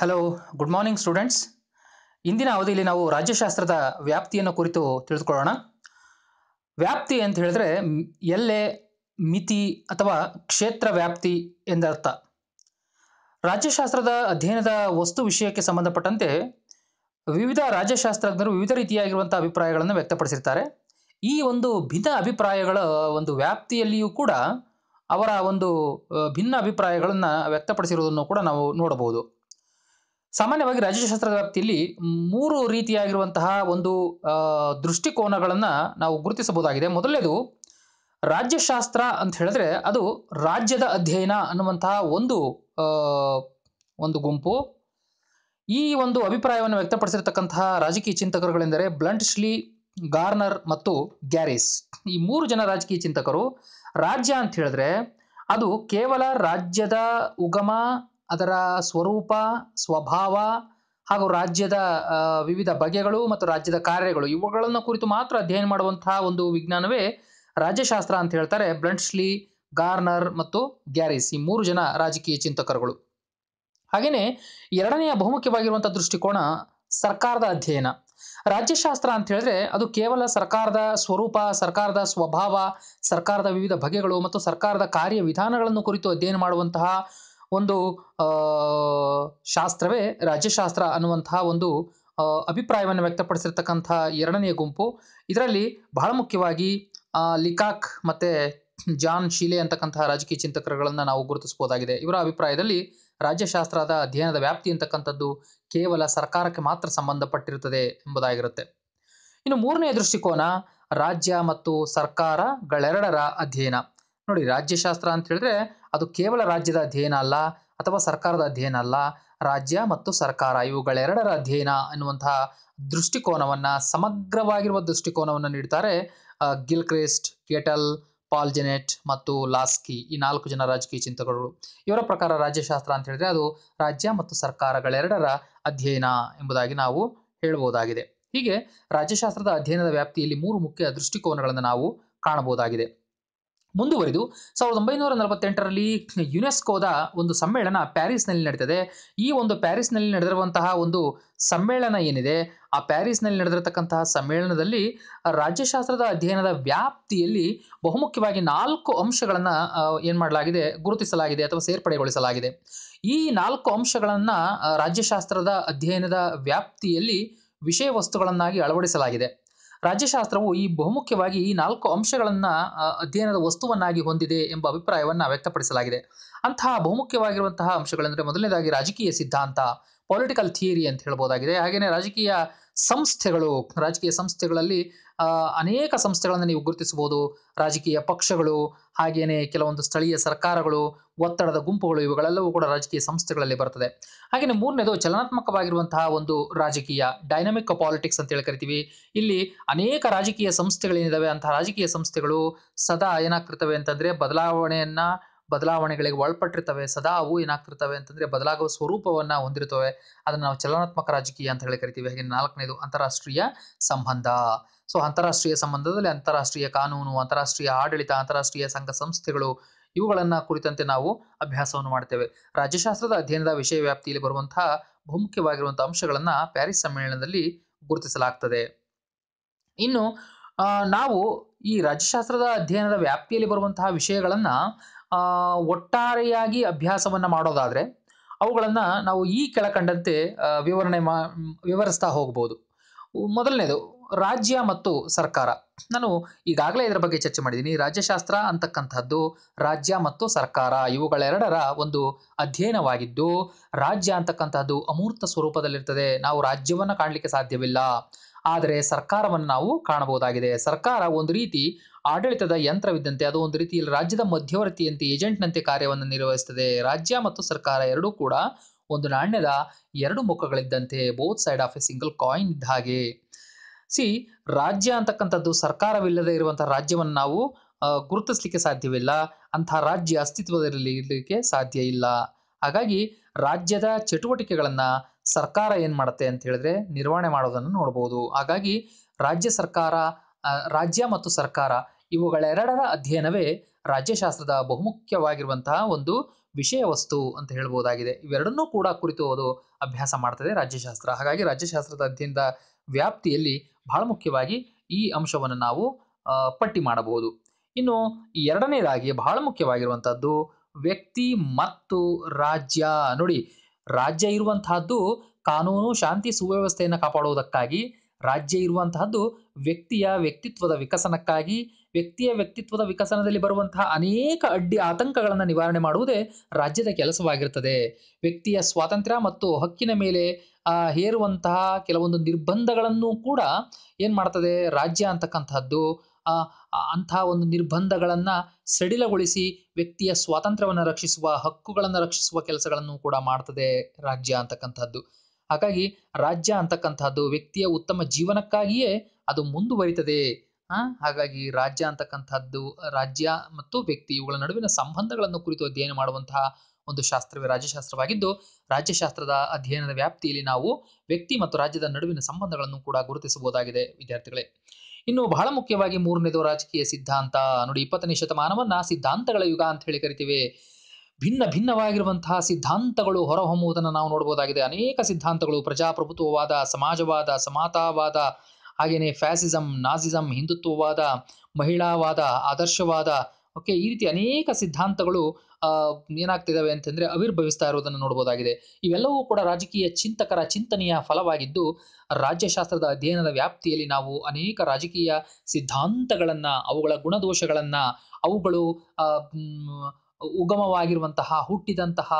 hello good morning students ಇಂದಿನ ಅವಧಿಯಲ್ಲಿ ನಾವು ರಾಜ್ಯಶಾಸ್ತ್ರದ ವ್ಯಾಪ್ತಿಯನ್ನು ಕುರಿತು ತಿಳಿದುಕೊಳ್ಳೋಣ ವ್ಯಾಪ್ತಿ ಅಂತ ಹೇಳಿದ್ರೆ ಎಲ್ಲೆ ಮಿತಿ ಅಥವಾ ಕ್ಷೇತ್ರ ವ್ಯಾಪ್ತಿ ಎಂದರ್ಥ ರಾಜ್ಯಶಾಸ್ತ್ರದ ಅಧ್ಯಯನದ ವಸ್ತು ವಿಷಯಕ್ಕೆ ಸಂಬಂಧಪಟ್ಟಂತೆ ವಿವಿಧ ರಾಜ್ಯಶಾಸ್ತ್ರಜ್ಞರು ವಿವಿಧ ರೀತಿಯಾಗಿರುವಂಥ ಅಭಿಪ್ರಾಯಗಳನ್ನು ವ್ಯಕ್ತಪಡಿಸಿರ್ತಾರೆ ಈ ಒಂದು ಭಿನ್ನ ಅಭಿಪ್ರಾಯಗಳ ಒಂದು ವ್ಯಾಪ್ತಿಯಲ್ಲಿಯೂ ಕೂಡ ಅವರ ಒಂದು ಭಿನ್ನ ಅಭಿಪ್ರಾಯಗಳನ್ನು ವ್ಯಕ್ತಪಡಿಸಿರುವುದನ್ನು ಕೂಡ ನಾವು ನೋಡಬಹುದು ಸಾಮಾನ್ಯವಾಗಿ ರಾಜ್ಯಶಾಸ್ತ್ರ ವ್ಯಾಪ್ತಿಯಲ್ಲಿ ಮೂರು ರೀತಿಯಾಗಿರುವಂತಹ ಒಂದು ದೃಷ್ಟಿಕೋನಗಳನ್ನು ನಾವು ಗುರುತಿಸಬಹುದಾಗಿದೆ ಮೊದಲನೇದು ರಾಜ್ಯಶಾಸ್ತ್ರ ಅಂತ ಹೇಳಿದ್ರೆ ಅದು ರಾಜ್ಯದ ಅಧ್ಯಯನ ಅನ್ನುವಂತಹ ಒಂದು ಒಂದು ಗುಂಪು ಈ ಒಂದು ಅಭಿಪ್ರಾಯವನ್ನು ವ್ಯಕ್ತಪಡಿಸಿರತಕ್ಕಂತಹ ರಾಜಕೀಯ ಚಿಂತಕರುಗಳೆಂದರೆ ಶ್ಲಿ ಗಾರ್ನರ್ ಮತ್ತು ಗ್ಯಾರಿಸ್ ಈ ಮೂರು ಜನ ರಾಜಕೀಯ ಚಿಂತಕರು ರಾಜ್ಯ ಅಂತ ಹೇಳಿದ್ರೆ ಅದು ಕೇವಲ ರಾಜ್ಯದ ಉಗಮ ಅದರ ಸ್ವರೂಪ ಸ್ವಭಾವ ಹಾಗೂ ರಾಜ್ಯದ ವಿವಿಧ ಬಗೆಗಳು ಮತ್ತು ರಾಜ್ಯದ ಕಾರ್ಯಗಳು ಇವುಗಳನ್ನು ಕುರಿತು ಮಾತ್ರ ಅಧ್ಯಯನ ಮಾಡುವಂತಹ ಒಂದು ವಿಜ್ಞಾನವೇ ರಾಜ್ಯಶಾಸ್ತ್ರ ಅಂತ ಹೇಳ್ತಾರೆ ಬ್ಲಂಟ್ಸ್ಲಿ ಗಾರ್ನರ್ ಮತ್ತು ಗ್ಯಾರಿಸ್ ಈ ಮೂರು ಜನ ರಾಜಕೀಯ ಚಿಂತಕರುಗಳು ಹಾಗೆಯೇ ಎರಡನೆಯ ಬಹುಮುಖ್ಯವಾಗಿರುವಂಥ ದೃಷ್ಟಿಕೋನ ಸರ್ಕಾರದ ಅಧ್ಯಯನ ರಾಜ್ಯಶಾಸ್ತ್ರ ಅಂತ ಹೇಳಿದ್ರೆ ಅದು ಕೇವಲ ಸರ್ಕಾರದ ಸ್ವರೂಪ ಸರ್ಕಾರದ ಸ್ವಭಾವ ಸರ್ಕಾರದ ವಿವಿಧ ಬಗೆಗಳು ಮತ್ತು ಸರ್ಕಾರದ ಕಾರ್ಯವಿಧಾನಗಳನ್ನು ಕುರಿತು ಅಧ್ಯಯನ ಮಾಡುವಂತಹ ಒಂದು ಶಾಸ್ತ್ರವೇ ರಾಜ್ಯಶಾಸ್ತ್ರ ಅನ್ನುವಂತಹ ಒಂದು ಅಭಿಪ್ರಾಯವನ್ನು ವ್ಯಕ್ತಪಡಿಸಿರ್ತಕ್ಕಂಥ ಎರಡನೆಯ ಗುಂಪು ಇದರಲ್ಲಿ ಬಹಳ ಮುಖ್ಯವಾಗಿ ಲಿಕಾಕ್ ಮತ್ತು ಜಾನ್ ಶೀಲೆ ಅಂತಕ್ಕಂತಹ ರಾಜಕೀಯ ಚಿಂತಕರುಗಳನ್ನು ನಾವು ಗುರುತಿಸಬಹುದಾಗಿದೆ ಇವರ ಅಭಿಪ್ರಾಯದಲ್ಲಿ ರಾಜ್ಯಶಾಸ್ತ್ರದ ಅಧ್ಯಯನದ ವ್ಯಾಪ್ತಿ ಅಂತಕ್ಕಂಥದ್ದು ಕೇವಲ ಸರ್ಕಾರಕ್ಕೆ ಮಾತ್ರ ಸಂಬಂಧಪಟ್ಟಿರುತ್ತದೆ ಎಂಬುದಾಗಿರುತ್ತೆ ಇನ್ನು ಮೂರನೆಯ ದೃಷ್ಟಿಕೋನ ರಾಜ್ಯ ಮತ್ತು ಸರ್ಕಾರಗಳೆರಡರ ಅಧ್ಯಯನ ನೋಡಿ ರಾಜ್ಯಶಾಸ್ತ್ರ ಅಂತ ಹೇಳಿದ್ರೆ ಅದು ಕೇವಲ ರಾಜ್ಯದ ಅಧ್ಯಯನ ಅಲ್ಲ ಅಥವಾ ಸರ್ಕಾರದ ಅಧ್ಯಯನ ಅಲ್ಲ ರಾಜ್ಯ ಮತ್ತು ಸರ್ಕಾರ ಇವುಗಳೆರಡರ ಅಧ್ಯಯನ ಎನ್ನುವಂತಹ ದೃಷ್ಟಿಕೋನವನ್ನ ಸಮಗ್ರವಾಗಿರುವ ದೃಷ್ಟಿಕೋನವನ್ನು ನೀಡ್ತಾರೆ ಗಿಲ್ಕ್ರೆಸ್ಟ್ ಕೇಟಲ್ ಪಾಲ್ಜೆನೆಟ್ ಮತ್ತು ಲಾಸ್ಕಿ ಈ ನಾಲ್ಕು ಜನ ರಾಜಕೀಯ ಚಿಂತಕರು ಇವರ ಪ್ರಕಾರ ರಾಜ್ಯಶಾಸ್ತ್ರ ಅಂತ ಹೇಳಿದ್ರೆ ಅದು ರಾಜ್ಯ ಮತ್ತು ಸರ್ಕಾರಗಳೆರಡರ ಅಧ್ಯಯನ ಎಂಬುದಾಗಿ ನಾವು ಹೇಳಬಹುದಾಗಿದೆ ಹೀಗೆ ರಾಜ್ಯಶಾಸ್ತ್ರದ ಅಧ್ಯಯನದ ವ್ಯಾಪ್ತಿಯಲ್ಲಿ ಮೂರು ಮುಖ್ಯ ದೃಷ್ಟಿಕೋನಗಳನ್ನು ನಾವು ಕಾಣಬಹುದಾಗಿದೆ ಮುಂದುವರಿದು ಸಾವಿರದ ಒಂಬೈನೂರ ನಲವತ್ತೆಂಟರಲ್ಲಿ ಯುನೆಸ್ಕೋದ ಒಂದು ಸಮ್ಮೇಳನ ಪ್ಯಾರಿಸ್ನಲ್ಲಿ ನಡೀತದೆ ಈ ಒಂದು ಪ್ಯಾರಿಸ್ನಲ್ಲಿ ನಡೆದಿರುವಂತಹ ಒಂದು ಸಮ್ಮೇಳನ ಏನಿದೆ ಆ ಪ್ಯಾರಿಸ್ನಲ್ಲಿ ನಡೆದಿರತಕ್ಕಂತಹ ಸಮ್ಮೇಳನದಲ್ಲಿ ರಾಜ್ಯಶಾಸ್ತ್ರದ ಅಧ್ಯಯನದ ವ್ಯಾಪ್ತಿಯಲ್ಲಿ ಬಹುಮುಖ್ಯವಾಗಿ ನಾಲ್ಕು ಅಂಶಗಳನ್ನು ಏನು ಮಾಡಲಾಗಿದೆ ಗುರುತಿಸಲಾಗಿದೆ ಅಥವಾ ಸೇರ್ಪಡೆಗೊಳಿಸಲಾಗಿದೆ ಈ ನಾಲ್ಕು ಅಂಶಗಳನ್ನು ರಾಜ್ಯಶಾಸ್ತ್ರದ ಅಧ್ಯಯನದ ವ್ಯಾಪ್ತಿಯಲ್ಲಿ ವಿಷಯ ವಸ್ತುಗಳನ್ನಾಗಿ ಅಳವಡಿಸಲಾಗಿದೆ ರಾಜ್ಯಶಾಸ್ತ್ರವು ಈ ಬಹುಮುಖ್ಯವಾಗಿ ಈ ನಾಲ್ಕು ಅಂಶಗಳನ್ನ ಅಧ್ಯಯನದ ವಸ್ತುವನ್ನಾಗಿ ಹೊಂದಿದೆ ಎಂಬ ಅಭಿಪ್ರಾಯವನ್ನ ವ್ಯಕ್ತಪಡಿಸಲಾಗಿದೆ ಅಂತಹ ಬಹುಮುಖ್ಯವಾಗಿರುವಂತಹ ಅಂಶಗಳೆಂದ್ರೆ ಮೊದಲನೇದಾಗಿ ರಾಜಕೀಯ ಸಿದ್ಧಾಂತ ಪೊಲಿಟಿಕಲ್ ಥಿಯರಿ ಅಂತ ಹೇಳ್ಬೋದಾಗಿದೆ ಹಾಗೆಯೇ ರಾಜಕೀಯ ಸಂಸ್ಥೆಗಳು ರಾಜಕೀಯ ಸಂಸ್ಥೆಗಳಲ್ಲಿ ಅನೇಕ ಸಂಸ್ಥೆಗಳನ್ನು ನೀವು ಗುರುತಿಸಬಹುದು ರಾಜಕೀಯ ಪಕ್ಷಗಳು ಹಾಗೇನೆ ಕೆಲವೊಂದು ಸ್ಥಳೀಯ ಸರ್ಕಾರಗಳು ಒತ್ತಡದ ಗುಂಪುಗಳು ಇವುಗಳೆಲ್ಲವೂ ಕೂಡ ರಾಜಕೀಯ ಸಂಸ್ಥೆಗಳಲ್ಲಿ ಬರ್ತದೆ ಹಾಗೆಯೇ ಮೂರನೇದು ಚಲನಾತ್ಮಕವಾಗಿರುವಂತಹ ಒಂದು ರಾಜಕೀಯ ಡೈನಮಿಕ್ ಪಾಲಿಟಿಕ್ಸ್ ಅಂತ ಹೇಳಿ ಕರಿತೀವಿ ಇಲ್ಲಿ ಅನೇಕ ರಾಜಕೀಯ ಸಂಸ್ಥೆಗಳೇನಿದಾವೆ ಅಂತಹ ರಾಜಕೀಯ ಸಂಸ್ಥೆಗಳು ಸದಾ ಏನಾಗ್ತಿರ್ತವೆ ಅಂತಂದ್ರೆ ಬದಲಾವಣೆಯನ್ನ ಬದಲಾವಣೆಗಳಿಗೆ ಒಳಪಟ್ಟಿರ್ತವೆ ಸದಾ ಅವು ಏನಾಗ್ತಿರ್ತವೆ ಅಂತಂದ್ರೆ ಬದಲಾಗುವ ಸ್ವರೂಪವನ್ನ ಹೊಂದಿರ್ತವೆ ಅದನ್ನ ನಾವು ಚಲನಾತ್ಮಕ ರಾಜಕೀಯ ಅಂತ ಹೇಳಿ ಕರಿತೀವಿ ಹಾಗೆ ನಾಲ್ಕನೇದು ಅಂತಾರಾಷ್ಟ್ರೀಯ ಸಂಬಂಧ ಸೊ ಅಂತಾರಾಷ್ಟ್ರೀಯ ಸಂಬಂಧದಲ್ಲಿ ಅಂತಾರಾಷ್ಟ್ರೀಯ ಕಾನೂನು ಅಂತಾರಾಷ್ಟ್ರೀಯ ಆಡಳಿತ ಅಂತಾರಾಷ್ಟ್ರೀಯ ಸಂಘ ಸಂಸ್ಥೆಗಳು ಇವುಗಳನ್ನ ಕುರಿತಂತೆ ನಾವು ಅಭ್ಯಾಸವನ್ನು ಮಾಡ್ತೇವೆ ರಾಜ್ಯಶಾಸ್ತ್ರದ ಅಧ್ಯಯನದ ವಿಷಯ ವ್ಯಾಪ್ತಿಯಲ್ಲಿ ಬರುವಂತಹ ಬಹುಮುಖ್ಯವಾಗಿರುವಂತಹ ಅಂಶಗಳನ್ನ ಪ್ಯಾರಿಸ್ ಸಮ್ಮೇಳನದಲ್ಲಿ ಗುರುತಿಸಲಾಗ್ತದೆ ಇನ್ನು ನಾವು ಈ ರಾಜ್ಯಶಾಸ್ತ್ರದ ಅಧ್ಯಯನದ ವ್ಯಾಪ್ತಿಯಲ್ಲಿ ಬರುವಂತಹ ವಿಷಯಗಳನ್ನ ಒಟ್ಟಾರೆಯಾಗಿ ಅಭ್ಯಾಸವನ್ನು ಮಾಡೋದಾದರೆ ಅವುಗಳನ್ನು ನಾವು ಈ ಕೆಳಕಂಡಂತೆ ವಿವರಣೆ ಮಾ ವಿವರಿಸ್ತಾ ಹೋಗ್ಬೋದು ಮೊದಲನೇದು ರಾಜ್ಯ ಮತ್ತು ಸರ್ಕಾರ ನಾನು ಈಗಾಗಲೇ ಇದರ ಬಗ್ಗೆ ಚರ್ಚೆ ಮಾಡಿದ್ದೀನಿ ರಾಜ್ಯಶಾಸ್ತ್ರ ಅಂತಕ್ಕಂಥದ್ದು ರಾಜ್ಯ ಮತ್ತು ಸರ್ಕಾರ ಇವುಗಳೆರಡರ ಒಂದು ಅಧ್ಯಯನವಾಗಿದ್ದು ರಾಜ್ಯ ಅಂತಕ್ಕಂಥದ್ದು ಅಮೂರ್ತ ಸ್ವರೂಪದಲ್ಲಿರ್ತದೆ ನಾವು ರಾಜ್ಯವನ್ನು ಕಾಣಲಿಕ್ಕೆ ಸಾಧ್ಯವಿಲ್ಲ ಆದರೆ ಸರ್ಕಾರವನ್ನು ನಾವು ಕಾಣಬಹುದಾಗಿದೆ ಸರ್ಕಾರ ಒಂದು ರೀತಿ ಆಡಳಿತದ ಯಂತ್ರವಿದ್ದಂತೆ ಅದು ಒಂದು ರೀತಿಯಲ್ಲಿ ರಾಜ್ಯದ ಮಧ್ಯವರ್ತಿಯಂತೆ ಏಜೆಂಟ್ನಂತೆ ಕಾರ್ಯವನ್ನು ನಿರ್ವಹಿಸುತ್ತದೆ ರಾಜ್ಯ ಮತ್ತು ಸರ್ಕಾರ ಎರಡೂ ಕೂಡ ಒಂದು ನಾಣ್ಯದ ಎರಡು ಮುಖಗಳಿದ್ದಂತೆ both side of a single coin ಇದ್ದ ಹಾಗೆ ಸಿ ರಾಜ್ಯ ಅಂತಕ್ಕಂಥದ್ದು ಸರ್ಕಾರವಿಲ್ಲದೆ ಇರುವಂತಹ ರಾಜ್ಯವನ್ನು ನಾವು ಗುರುತಿಸಲಿಕ್ಕೆ ಸಾಧ್ಯವಿಲ್ಲ ಅಂತಹ ರಾಜ್ಯ ಅಸ್ತಿತ್ವದಲ್ಲಿ ಇರಲಿಕ್ಕೆ ಸಾಧ್ಯ ಇಲ್ಲ ಹಾಗಾಗಿ ರಾಜ್ಯದ ಚಟುವಟಿಕೆಗಳನ್ನು ಸರ್ಕಾರ ಏನು ಮಾಡುತ್ತೆ ಅಂತ ಹೇಳಿದ್ರೆ ನಿರ್ವಹಣೆ ಮಾಡೋದನ್ನು ನೋಡಬಹುದು ಹಾಗಾಗಿ ರಾಜ್ಯ ಸರ್ಕಾರ ರಾಜ್ಯ ಮತ್ತು ಸರ್ಕಾರ ಇವುಗಳೆರಡರ ಅಧ್ಯಯನವೇ ರಾಜ್ಯಶಾಸ್ತ್ರದ ಬಹುಮುಖ್ಯವಾಗಿರುವಂತಹ ಒಂದು ವಿಷಯ ವಸ್ತು ಅಂತ ಹೇಳ್ಬೋದಾಗಿದೆ ಇವೆರಡನ್ನೂ ಕೂಡ ಕುರಿತು ಅದು ಅಭ್ಯಾಸ ಮಾಡ್ತದೆ ರಾಜ್ಯಶಾಸ್ತ್ರ ಹಾಗಾಗಿ ರಾಜ್ಯಶಾಸ್ತ್ರದ ಅಧ್ಯಯನದ ವ್ಯಾಪ್ತಿಯಲ್ಲಿ ಬಹಳ ಮುಖ್ಯವಾಗಿ ಈ ಅಂಶವನ್ನು ನಾವು ಪಟ್ಟಿ ಮಾಡಬಹುದು ಇನ್ನು ಎರಡನೇದಾಗಿ ಬಹಳ ಮುಖ್ಯವಾಗಿರುವಂಥದ್ದು ವ್ಯಕ್ತಿ ಮತ್ತು ರಾಜ್ಯ ನೋಡಿ ರಾಜ್ಯ ಇರುವಂತಹದ್ದು ಕಾನೂನು ಶಾಂತಿ ಸುವ್ಯವಸ್ಥೆಯನ್ನು ಕಾಪಾಡುವುದಕ್ಕಾಗಿ ರಾಜ್ಯ ಇರುವಂತಹದ್ದು ವ್ಯಕ್ತಿಯ ವ್ಯಕ್ತಿತ್ವದ ವಿಕಸನಕ್ಕಾಗಿ ವ್ಯಕ್ತಿಯ ವ್ಯಕ್ತಿತ್ವದ ವಿಕಸನದಲ್ಲಿ ಬರುವಂತಹ ಅನೇಕ ಅಡ್ಡಿ ಆತಂಕಗಳನ್ನು ನಿವಾರಣೆ ಮಾಡುವುದೇ ರಾಜ್ಯದ ಕೆಲಸವಾಗಿರ್ತದೆ ವ್ಯಕ್ತಿಯ ಸ್ವಾತಂತ್ರ್ಯ ಮತ್ತು ಹಕ್ಕಿನ ಮೇಲೆ ಹೇರುವಂತಹ ಕೆಲವೊಂದು ನಿರ್ಬಂಧಗಳನ್ನು ಕೂಡ ಏನು ಮಾಡ್ತದೆ ರಾಜ್ಯ ಅಂತಕ್ಕಂತಹದ್ದು ಅಂತಹ ಒಂದು ನಿರ್ಬಂಧಗಳನ್ನು ಸಡಿಲಗೊಳಿಸಿ ವ್ಯಕ್ತಿಯ ಸ್ವಾತಂತ್ರ್ಯವನ್ನು ರಕ್ಷಿಸುವ ಹಕ್ಕುಗಳನ್ನು ರಕ್ಷಿಸುವ ಕೆಲಸಗಳನ್ನು ಕೂಡ ಮಾಡ್ತದೆ ರಾಜ್ಯ ಅಂತಕ್ಕಂಥದ್ದು ಹಾಗಾಗಿ ರಾಜ್ಯ ಅಂತಕ್ಕಂಥದ್ದು ವ್ಯಕ್ತಿಯ ಉತ್ತಮ ಜೀವನಕ್ಕಾಗಿಯೇ ಅದು ಮುಂದುವರಿತದೆ ಹಾಗಾಗಿ ರಾಜ್ಯ ಅಂತಕ್ಕಂಥದ್ದು ರಾಜ್ಯ ಮತ್ತು ವ್ಯಕ್ತಿ ಇವುಗಳ ನಡುವಿನ ಸಂಬಂಧಗಳನ್ನು ಕುರಿತು ಅಧ್ಯಯನ ಮಾಡುವಂತಹ ಒಂದು ಶಾಸ್ತ್ರವೇ ರಾಜ್ಯಶಾಸ್ತ್ರವಾಗಿದ್ದು ರಾಜ್ಯಶಾಸ್ತ್ರದ ಅಧ್ಯಯನದ ವ್ಯಾಪ್ತಿಯಲ್ಲಿ ನಾವು ವ್ಯಕ್ತಿ ಮತ್ತು ರಾಜ್ಯದ ನಡುವಿನ ಸಂಬಂಧಗಳನ್ನು ಕೂಡ ಗುರುತಿಸಬಹುದಾಗಿದೆ ವಿದ್ಯಾರ್ಥಿಗಳೇ ಇನ್ನು ಬಹಳ ಮುಖ್ಯವಾಗಿ ಮೂರನೇದು ರಾಜಕೀಯ ಸಿದ್ಧಾಂತ ನೋಡಿ ಇಪ್ಪತ್ತನೇ ಶತಮಾನವನ್ನ ಸಿದ್ಧಾಂತಗಳ ಯುಗ ಅಂತ ಹೇಳಿ ಕರಿತೀವಿ ಭಿನ್ನ ಭಿನ್ನವಾಗಿರುವಂತಹ ಸಿದ್ಧಾಂತಗಳು ಹೊರಹೊಮ್ಮುವುದನ್ನು ನಾವು ನೋಡ್ಬೋದಾಗಿದೆ ಅನೇಕ ಸಿದ್ಧಾಂತಗಳು ಪ್ರಜಾಪ್ರಭುತ್ವವಾದ ಸಮಾಜವಾದ ಸಮಾತಾವಾದ ಹಾಗೆಯೇ ಫ್ಯಾಸಿಸಂ ನಾಜಿಸಂ ಹಿಂದುತ್ವವಾದ ಮಹಿಳಾವಾದ ಆದರ್ಶವಾದ ಓಕೆ ಈ ರೀತಿ ಅನೇಕ ಸಿದ್ಧಾಂತಗಳು ಏನಾಗ್ತಿದ್ದಾವೆ ಅಂತಂದರೆ ಅವಿರ್ಭವಿಸ್ತಾ ಇರುವುದನ್ನು ನೋಡ್ಬೋದಾಗಿದೆ ಇವೆಲ್ಲವೂ ಕೂಡ ರಾಜಕೀಯ ಚಿಂತಕರ ಚಿಂತನೆಯ ಫಲವಾಗಿದ್ದು ರಾಜ್ಯಶಾಸ್ತ್ರದ ಅಧ್ಯಯನದ ವ್ಯಾಪ್ತಿಯಲ್ಲಿ ನಾವು ಅನೇಕ ರಾಜಕೀಯ ಸಿದ್ಧಾಂತಗಳನ್ನು ಅವುಗಳ ಗುಣದೋಷಗಳನ್ನು ಅವುಗಳು ಉಗಮವಾಗಿರುವಂತಹ ಹುಟ್ಟಿದಂತಹ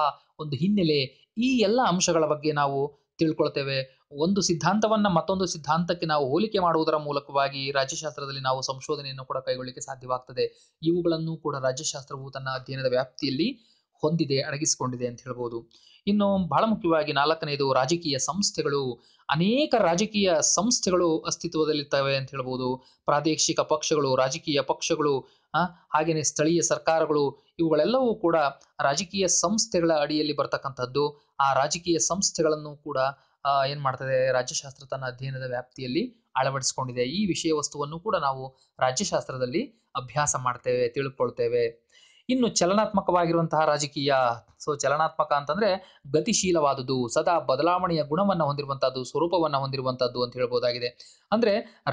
ಒಂದು ಹಿನ್ನೆಲೆ ಈ ಎಲ್ಲ ಅಂಶಗಳ ಬಗ್ಗೆ ನಾವು ತಿಳ್ಕೊಳ್ತೇವೆ ಒಂದು ಸಿದ್ಧಾಂತವನ್ನ ಮತ್ತೊಂದು ಸಿದ್ಧಾಂತಕ್ಕೆ ನಾವು ಹೋಲಿಕೆ ಮಾಡುವುದರ ಮೂಲಕವಾಗಿ ರಾಜ್ಯಶಾಸ್ತ್ರದಲ್ಲಿ ನಾವು ಸಂಶೋಧನೆಯನ್ನು ಕೂಡ ಕೈಗೊಳ್ಳಿಕ್ಕೆ ಸಾಧ್ಯವಾಗ್ತದೆ ಇವುಗಳನ್ನು ಕೂಡ ರಾಜ್ಯಶಾಸ್ತ್ರವು ತನ್ನ ಅಧ್ಯಯನದ ವ್ಯಾಪ್ತಿಯಲ್ಲಿ ಹೊಂದಿದೆ ಅಡಗಿಸಿಕೊಂಡಿದೆ ಅಂತ ಹೇಳ್ಬೋದು ಇನ್ನು ಬಹಳ ಮುಖ್ಯವಾಗಿ ನಾಲ್ಕನೇದು ರಾಜಕೀಯ ಸಂಸ್ಥೆಗಳು ಅನೇಕ ರಾಜಕೀಯ ಸಂಸ್ಥೆಗಳು ಅಸ್ತಿತ್ವದಲ್ಲಿರ್ತವೆ ಅಂತ ಹೇಳ್ಬೋದು ಪ್ರಾದೇಶಿಕ ಪಕ್ಷಗಳು ರಾಜಕೀಯ ಪಕ್ಷಗಳು ಹಾಗೆಯೇ ಸ್ಥಳೀಯ ಸರ್ಕಾರಗಳು ಇವುಗಳೆಲ್ಲವೂ ಕೂಡ ರಾಜಕೀಯ ಸಂಸ್ಥೆಗಳ ಅಡಿಯಲ್ಲಿ ಬರ್ತಕ್ಕಂಥದ್ದು ಆ ರಾಜಕೀಯ ಸಂಸ್ಥೆಗಳನ್ನು ಕೂಡ ಏನ್ ಮಾಡ್ತದೆ ರಾಜ್ಯಶಾಸ್ತ್ರ ತನ್ನ ಅಧ್ಯಯನದ ವ್ಯಾಪ್ತಿಯಲ್ಲಿ ಅಳವಡಿಸಿಕೊಂಡಿದೆ ಈ ವಿಷಯ ವಸ್ತುವನ್ನು ಕೂಡ ನಾವು ರಾಜ್ಯಶಾಸ್ತ್ರದಲ್ಲಿ ಅಭ್ಯಾಸ ಮಾಡ್ತೇವೆ ತಿಳ್ಕೊಳ್ತೇವೆ ಇನ್ನು ಚಲನಾತ್ಮಕವಾಗಿರುವಂತಹ ರಾಜಕೀಯ ಸೊ ಚಲನಾತ್ಮಕ ಅಂತಂದ್ರೆ ಗತಿಶೀಲವಾದದ್ದು ಸದಾ ಬದಲಾವಣೆಯ ಗುಣವನ್ನು ಹೊಂದಿರುವಂತಹದ್ದು ಸ್ವರೂಪವನ್ನು ಹೊಂದಿರುವಂತಹದ್ದು ಅಂತ ಹೇಳ್ಬೋದಾಗಿದೆ ಅಂದ್ರೆ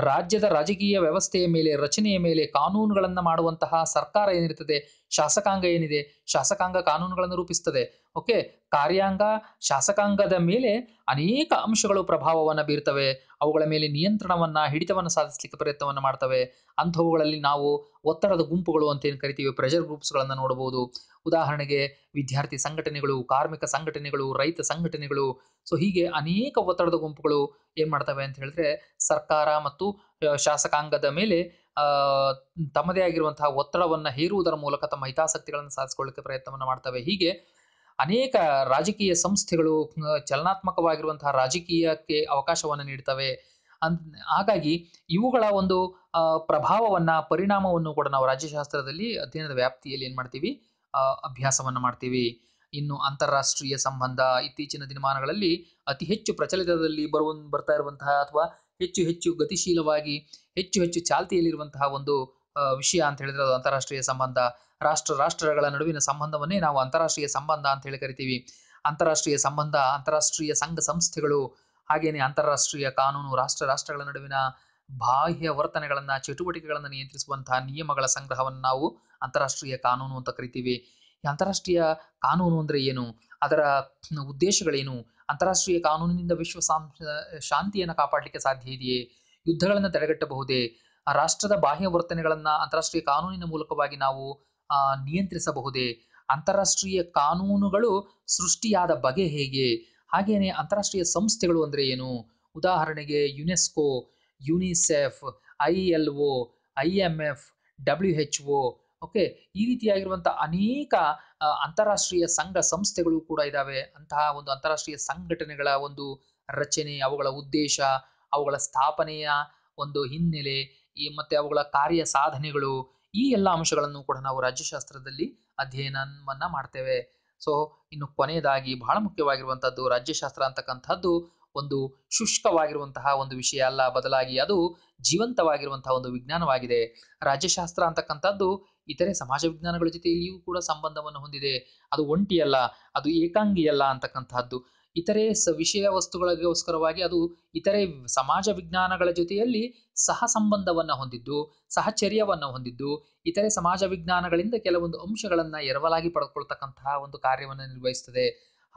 ರಾಜ್ಯದ ರಾಜಕೀಯ ವ್ಯವಸ್ಥೆಯ ಮೇಲೆ ರಚನೆಯ ಮೇಲೆ ಕಾನೂನುಗಳನ್ನು ಮಾಡುವಂತಹ ಸರ್ಕಾರ ಏನಿರ್ತದೆ ಶಾಸಕಾಂಗ ಏನಿದೆ ಶಾಸಕಾಂಗ ಕಾನೂನುಗಳನ್ನು ರೂಪಿಸ್ತದೆ ಓಕೆ ಕಾರ್ಯಾಂಗ ಶಾಸಕಾಂಗದ ಮೇಲೆ ಅನೇಕ ಅಂಶಗಳು ಪ್ರಭಾವವನ್ನು ಬೀರ್ತವೆ ಅವುಗಳ ಮೇಲೆ ನಿಯಂತ್ರಣವನ್ನ ಹಿಡಿತವನ್ನು ಸಾಧಿಸಲಿಕ್ಕೆ ಪ್ರಯತ್ನವನ್ನು ಮಾಡ್ತವೆ ಅಂಥವುಗಳಲ್ಲಿ ನಾವು ಒತ್ತಡದ ಗುಂಪುಗಳು ಅಂತ ಏನು ಕರಿತೀವಿ ಪ್ರೆಷರ್ ಗ್ರೂಪ್ಸ್ಗಳನ್ನು ನೋಡಬಹುದು ಉದಾಹರಣೆಗೆ ವಿದ್ಯಾರ್ಥಿ ಸಂಘಟನೆಗಳು ಕಾರ್ಮಿಕ ಸಂಘಟನೆಗಳು ರೈತ ಸಂಘಟನೆಗಳು ಸೊ ಹೀಗೆ ಅನೇಕ ಒತ್ತಡದ ಗುಂಪುಗಳು ಏನು ಮಾಡ್ತವೆ ಅಂತ ಹೇಳಿದ್ರೆ ಸರ್ಕಾರ ಮತ್ತು ಶಾಸಕಾಂಗದ ಮೇಲೆ ತಮ್ಮದೇ ಆಗಿರುವಂತಹ ಒತ್ತಡವನ್ನು ಹೇರುವುದರ ಮೂಲಕ ತಮ್ಮ ಹಿತಾಸಕ್ತಿಗಳನ್ನು ಸಾಧಿಸಿಕೊಳ್ಳಕ್ಕೆ ಪ್ರಯತ್ನವನ್ನು ಮಾಡ್ತವೆ ಹೀಗೆ ಅನೇಕ ರಾಜಕೀಯ ಸಂಸ್ಥೆಗಳು ಚಲನಾತ್ಮಕವಾಗಿರುವಂತಹ ರಾಜಕೀಯಕ್ಕೆ ಅವಕಾಶವನ್ನು ನೀಡ್ತವೆ ಅನ್ ಹಾಗಾಗಿ ಇವುಗಳ ಒಂದು ಪ್ರಭಾವವನ್ನ ಪರಿಣಾಮವನ್ನು ಕೂಡ ನಾವು ರಾಜ್ಯಶಾಸ್ತ್ರದಲ್ಲಿ ಅಧ್ಯಯನದ ವ್ಯಾಪ್ತಿಯಲ್ಲಿ ಏನ್ ಮಾಡ್ತೀವಿ ಅಭ್ಯಾಸವನ್ನು ಮಾಡ್ತೀವಿ ಇನ್ನು ಅಂತಾರಾಷ್ಟ್ರೀಯ ಸಂಬಂಧ ಇತ್ತೀಚಿನ ದಿನಮಾನಗಳಲ್ಲಿ ಅತಿ ಹೆಚ್ಚು ಪ್ರಚಲಿತದಲ್ಲಿ ಬರುವ ಬರ್ತಾ ಇರುವಂತಹ ಅಥವಾ ಹೆಚ್ಚು ಹೆಚ್ಚು ಗತಿಶೀಲವಾಗಿ ಹೆಚ್ಚು ಹೆಚ್ಚು ಚಾಲ್ತಿಯಲ್ಲಿರುವಂತಹ ಒಂದು ವಿಷಯ ಅಂತ ಹೇಳಿದ್ರೆ ಅದು ಅಂತಾರಾಷ್ಟ್ರೀಯ ಸಂಬಂಧ ರಾಷ್ಟ್ರ ರಾಷ್ಟ್ರಗಳ ನಡುವಿನ ಸಂಬಂಧವನ್ನೇ ನಾವು ಅಂತಾರಾಷ್ಟ್ರೀಯ ಸಂಬಂಧ ಅಂತ ಹೇಳಿ ಕರಿತೀವಿ ಅಂತಾರಾಷ್ಟ್ರೀಯ ಸಂಬಂಧ ಅಂತಾರಾಷ್ಟ್ರೀಯ ಸಂಘ ಸಂಸ್ಥೆಗಳು ಹಾಗೆಯೇ ಅಂತಾರಾಷ್ಟ್ರೀಯ ಕಾನೂನು ರಾಷ್ಟ್ರ ರಾಷ್ಟ್ರಗಳ ನಡುವಿನ ಬಾಹ್ಯ ವರ್ತನೆಗಳನ್ನು ಚಟುವಟಿಕೆಗಳನ್ನು ನಿಯಂತ್ರಿಸುವಂತಹ ನಿಯಮಗಳ ಸಂಗ್ರಹವನ್ನು ನಾವು ಅಂತಾರಾಷ್ಟ್ರೀಯ ಕಾನೂನು ಅಂತ ಕರಿತೀವಿ ಅಂತಾರಾಷ್ಟ್ರೀಯ ಕಾನೂನು ಅಂದರೆ ಏನು ಅದರ ಉದ್ದೇಶಗಳೇನು ಅಂತಾರಾಷ್ಟ್ರೀಯ ಕಾನೂನಿನಿಂದ ವಿಶ್ವ ಶಾಂತಿಯನ್ನು ಕಾಪಾಡಲಿಕ್ಕೆ ಸಾಧ್ಯ ಇದೆಯೇ ಯುದ್ಧಗಳನ್ನು ತಡೆಗಟ್ಟಬಹುದೇ ರಾಷ್ಟ್ರದ ಬಾಹ್ಯ ವರ್ತನೆಗಳನ್ನು ಅಂತಾರಾಷ್ಟ್ರೀಯ ಕಾನೂನಿನ ಮೂಲಕವಾಗಿ ನಾವು ನಿಯಂತ್ರಿಸಬಹುದೇ ಅಂತಾರಾಷ್ಟ್ರೀಯ ಕಾನೂನುಗಳು ಸೃಷ್ಟಿಯಾದ ಬಗೆ ಹೇಗೆ ಹಾಗೆಯೇ ಅಂತಾರಾಷ್ಟ್ರೀಯ ಸಂಸ್ಥೆಗಳು ಅಂದರೆ ಏನು ಉದಾಹರಣೆಗೆ UNESCO UNICEF I L O I M F W H O okay ಈ ರೀತಿಯಾಗಿರುವಂಥ ಅನೇಕ ಅಂತಾರಾಷ್ಟ್ರೀಯ ಸಂಘ ಸಂಸ್ಥೆಗಳು ಕೂಡ ಇದ್ದಾವೆ ಅಂತಹ ಒಂದು ಅಂತಾರಾಷ್ಟ್ರೀಯ ಸಂಘಟನೆಗಳ ಒಂದು ರಚನೆ ಅವುಗಳ ಉದ್ದೇಶ ಅವುಗಳ ಸ್ಥಾಪನೆಯ ಒಂದು ಹಿನ್ನೆಲೆ ಈ ಮತ್ತೆ ಅವುಗಳ ಕಾರ್ಯ ಸಾಧನೆಗಳು ಈ ಎಲ್ಲ ಅಂಶಗಳನ್ನು ಕೂಡ ನಾವು ರಾಜ್ಯಶಾಸ್ತ್ರದಲ್ಲಿ ಅಧ್ಯಯನವನ್ನು ಮಾಡ್ತೇವೆ ಸೊ ಇನ್ನು ಕೊನೆಯದಾಗಿ ಬಹಳ ಮುಖ್ಯವಾಗಿರುವಂಥದ್ದು ರಾಜ್ಯಶಾಸ್ತ್ರ ಅಂತಕ್ಕಂಥದ್ದು ಒಂದು ಶುಷ್ಕವಾಗಿರುವಂತಹ ಒಂದು ವಿಷಯ ಅಲ್ಲ ಬದಲಾಗಿ ಅದು ಜೀವಂತವಾಗಿರುವಂತಹ ಒಂದು ವಿಜ್ಞಾನವಾಗಿದೆ ರಾಜ್ಯಶಾಸ್ತ್ರ ಅಂತಕ್ಕಂಥದ್ದು ಇತರೆ ಸಮಾಜ ವಿಜ್ಞಾನಗಳ ಜೊತೆಯಲ್ಲಿಯೂ ಕೂಡ ಸಂಬಂಧವನ್ನು ಹೊಂದಿದೆ ಅದು ಒಂಟಿಯಲ್ಲ ಅದು ಏಕಾಂಗಿಯಲ್ಲ ಅಂತಕ್ಕಂತಹದ್ದು ಇತರೆ ಸ ವಿಷಯ ವಸ್ತುಗಳಿಗೋಸ್ಕರವಾಗಿ ಅದು ಇತರೆ ಸಮಾಜ ವಿಜ್ಞಾನಗಳ ಜೊತೆಯಲ್ಲಿ ಸಹ ಸಂಬಂಧವನ್ನು ಹೊಂದಿದ್ದು ಸಹಚರ್ಯವನ್ನು ಹೊಂದಿದ್ದು ಇತರೆ ಸಮಾಜ ವಿಜ್ಞಾನಗಳಿಂದ ಕೆಲವೊಂದು ಅಂಶಗಳನ್ನು ಎರವಲಾಗಿ ಪಡೆದುಕೊಳ್ತಕ್ಕಂತಹ ಒಂದು ಕಾರ್ಯವನ್ನು ನಿರ್ವಹಿಸ್ತದೆ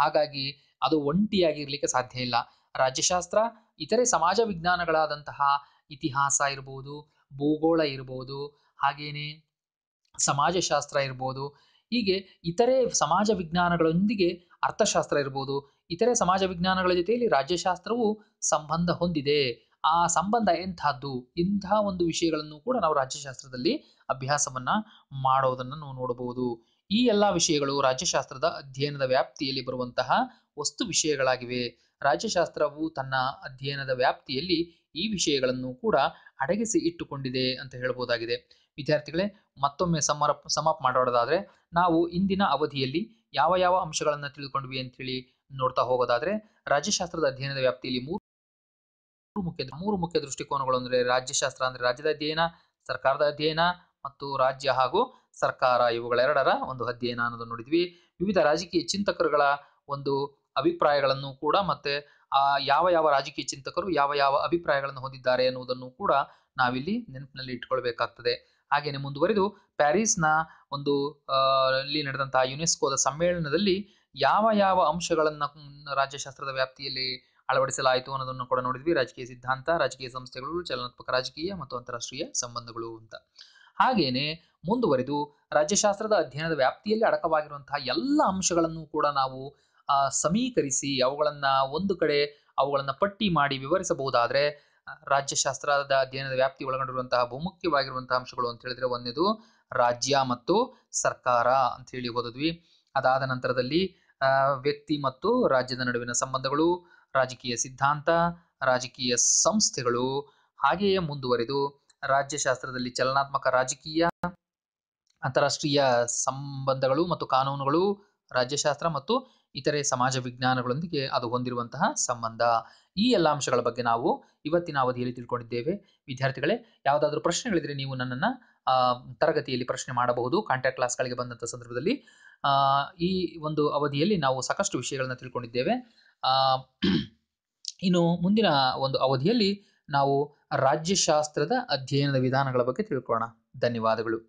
ಹಾಗಾಗಿ ಅದು ಒಂಟಿಯಾಗಿರ್ಲಿಕ್ಕೆ ಸಾಧ್ಯ ಇಲ್ಲ ರಾಜ್ಯಶಾಸ್ತ್ರ ಇತರೆ ಸಮಾಜ ವಿಜ್ಞಾನಗಳಾದಂತಹ ಇತಿಹಾಸ ಇರ್ಬೋದು ಭೂಗೋಳ ಇರ್ಬೋದು ಹಾಗೇನೆ ಸಮಾಜಶಾಸ್ತ್ರ ಇರ್ಬೋದು ಹೀಗೆ ಇತರೆ ಸಮಾಜ ವಿಜ್ಞಾನಗಳೊಂದಿಗೆ ಅರ್ಥಶಾಸ್ತ್ರ ಇರ್ಬೋದು ಇತರೆ ಸಮಾಜ ವಿಜ್ಞಾನಗಳ ಜೊತೆಯಲ್ಲಿ ರಾಜ್ಯಶಾಸ್ತ್ರವು ಸಂಬಂಧ ಹೊಂದಿದೆ ಆ ಸಂಬಂಧ ಎಂಥದ್ದು ಇಂತಹ ಒಂದು ವಿಷಯಗಳನ್ನು ಕೂಡ ನಾವು ರಾಜ್ಯಶಾಸ್ತ್ರದಲ್ಲಿ ಅಭ್ಯಾಸವನ್ನ ಮಾಡೋದನ್ನು ನಾವು ನೋಡಬಹುದು ಈ ಎಲ್ಲ ವಿಷಯಗಳು ರಾಜ್ಯಶಾಸ್ತ್ರದ ಅಧ್ಯಯನದ ವ್ಯಾಪ್ತಿಯಲ್ಲಿ ಬರುವಂತಹ ವಸ್ತು ವಿಷಯಗಳಾಗಿವೆ ರಾಜ್ಯಶಾಸ್ತ್ರವು ತನ್ನ ಅಧ್ಯಯನದ ವ್ಯಾಪ್ತಿಯಲ್ಲಿ ಈ ವಿಷಯಗಳನ್ನು ಕೂಡ ಅಡಗಿಸಿ ಇಟ್ಟುಕೊಂಡಿದೆ ಅಂತ ಹೇಳಬಹುದಾಗಿದೆ ವಿದ್ಯಾರ್ಥಿಗಳೇ ಮತ್ತೊಮ್ಮೆ ಸಮರ ಸಮಾಪ್ ಮಾಡೋದಾದ್ರೆ ನಾವು ಇಂದಿನ ಅವಧಿಯಲ್ಲಿ ಯಾವ ಯಾವ ಅಂಶಗಳನ್ನು ತಿಳಿದುಕೊಂಡ್ವಿ ಅಂತೇಳಿ ನೋಡ್ತಾ ಹೋಗೋದಾದ್ರೆ ರಾಜ್ಯಶಾಸ್ತ್ರದ ಅಧ್ಯಯನದ ವ್ಯಾಪ್ತಿಯಲ್ಲಿ ಮೂರು ಮುಖ್ಯ ಮೂರು ಮುಖ್ಯ ದೃಷ್ಟಿಕೋನಗಳು ಅಂದರೆ ರಾಜ್ಯಶಾಸ್ತ್ರ ಅಂದರೆ ರಾಜ್ಯದ ಅಧ್ಯಯನ ಸರ್ಕಾರದ ಅಧ್ಯಯನ ಮತ್ತು ರಾಜ್ಯ ಹಾಗೂ ಸರ್ಕಾರ ಇವುಗಳೆರಡರ ಒಂದು ಅಧ್ಯಯನ ಅನ್ನೋದು ನೋಡಿದ್ವಿ ವಿವಿಧ ರಾಜಕೀಯ ಚಿಂತಕರುಗಳ ಒಂದು ಅಭಿಪ್ರಾಯಗಳನ್ನು ಕೂಡ ಮತ್ತೆ ಆ ಯಾವ ಯಾವ ರಾಜಕೀಯ ಚಿಂತಕರು ಯಾವ ಯಾವ ಅಭಿಪ್ರಾಯಗಳನ್ನು ಹೊಂದಿದ್ದಾರೆ ಎನ್ನುವುದನ್ನು ಕೂಡ ನಾವಿಲ್ಲಿ ನೆನಪಿನಲ್ಲಿ ಇಟ್ಕೊಳ್ಬೇಕಾಗ್ತದೆ ಹಾಗೇನೆ ಮುಂದುವರೆದು ಪ್ಯಾರಿಸ್ನ ಒಂದು ಅಲ್ಲಿ ನಡೆದಂತಹ ಯುನೆಸ್ಕೋದ ಸಮ್ಮೇಳನದಲ್ಲಿ ಯಾವ ಯಾವ ಅಂಶಗಳನ್ನು ರಾಜ್ಯಶಾಸ್ತ್ರದ ವ್ಯಾಪ್ತಿಯಲ್ಲಿ ಅಳವಡಿಸಲಾಯಿತು ಅನ್ನೋದನ್ನು ಕೂಡ ನೋಡಿದ್ವಿ ರಾಜಕೀಯ ಸಿದ್ಧಾಂತ ರಾಜಕೀಯ ಸಂಸ್ಥೆಗಳು ಚಲನಾತ್ಮಕ ರಾಜಕೀಯ ಮತ್ತು ಅಂತಾರಾಷ್ಟ್ರೀಯ ಸಂಬಂಧಗಳು ಅಂತ ಹಾಗೇನೆ ಮುಂದುವರೆದು ರಾಜ್ಯಶಾಸ್ತ್ರದ ಅಧ್ಯಯನದ ವ್ಯಾಪ್ತಿಯಲ್ಲಿ ಅಡಕವಾಗಿರುವಂತಹ ಎಲ್ಲ ಅಂಶಗಳನ್ನು ಕೂಡ ನಾವು ಸಮೀಕರಿಸಿ ಅವುಗಳನ್ನು ಒಂದು ಕಡೆ ಅವುಗಳನ್ನು ಪಟ್ಟಿ ಮಾಡಿ ವಿವರಿಸಬಹುದಾದರೆ ರಾಜ್ಯಶಾಸ್ತ್ರದ ಅಧ್ಯಯನದ ವ್ಯಾಪ್ತಿ ಒಳಗೊಂಡಿರುವಂತಹ ಬಹುಮುಖ್ಯವಾಗಿರುವಂತಹ ಅಂಶಗಳು ಅಂತ ಹೇಳಿದ್ರೆ ಒಂದೇದು ರಾಜ್ಯ ಮತ್ತು ಸರ್ಕಾರ ಅಂತ ಹೇಳಿ ಓದಿದ್ವಿ ಅದಾದ ನಂತರದಲ್ಲಿ ವ್ಯಕ್ತಿ ಮತ್ತು ರಾಜ್ಯದ ನಡುವಿನ ಸಂಬಂಧಗಳು ರಾಜಕೀಯ ಸಿದ್ಧಾಂತ ರಾಜಕೀಯ ಸಂಸ್ಥೆಗಳು ಹಾಗೆಯೇ ಮುಂದುವರೆದು ರಾಜ್ಯಶಾಸ್ತ್ರದಲ್ಲಿ ಚಲನಾತ್ಮಕ ರಾಜಕೀಯ ಅಂತಾರಾಷ್ಟ್ರೀಯ ಸಂಬಂಧಗಳು ಮತ್ತು ಕಾನೂನುಗಳು ರಾಜ್ಯಶಾಸ್ತ್ರ ಮತ್ತು ಇತರೆ ಸಮಾಜ ವಿಜ್ಞಾನಗಳೊಂದಿಗೆ ಅದು ಹೊಂದಿರುವಂತಹ ಸಂಬಂಧ ಈ ಎಲ್ಲ ಅಂಶಗಳ ಬಗ್ಗೆ ನಾವು ಇವತ್ತಿನ ಅವಧಿಯಲ್ಲಿ ತಿಳ್ಕೊಂಡಿದ್ದೇವೆ ವಿದ್ಯಾರ್ಥಿಗಳೇ ಯಾವುದಾದ್ರೂ ಪ್ರಶ್ನೆಗಳಿದ್ರೆ ನೀವು ನನ್ನನ್ನು ತರಗತಿಯಲ್ಲಿ ಪ್ರಶ್ನೆ ಮಾಡಬಹುದು ಕಾಂಟ್ಯಾಕ್ಟ್ ಕ್ಲಾಸ್ಗಳಿಗೆ ಬಂದಂಥ ಸಂದರ್ಭದಲ್ಲಿ ಈ ಒಂದು ಅವಧಿಯಲ್ಲಿ ನಾವು ಸಾಕಷ್ಟು ವಿಷಯಗಳನ್ನ ತಿಳ್ಕೊಂಡಿದ್ದೇವೆ ಇನ್ನು ಮುಂದಿನ ಒಂದು ಅವಧಿಯಲ್ಲಿ ನಾವು ರಾಜ್ಯಶಾಸ್ತ್ರದ ಅಧ್ಯಯನದ ವಿಧಾನಗಳ ಬಗ್ಗೆ ತಿಳ್ಕೊಳ್ಳೋಣ ಧನ್ಯವಾದಗಳು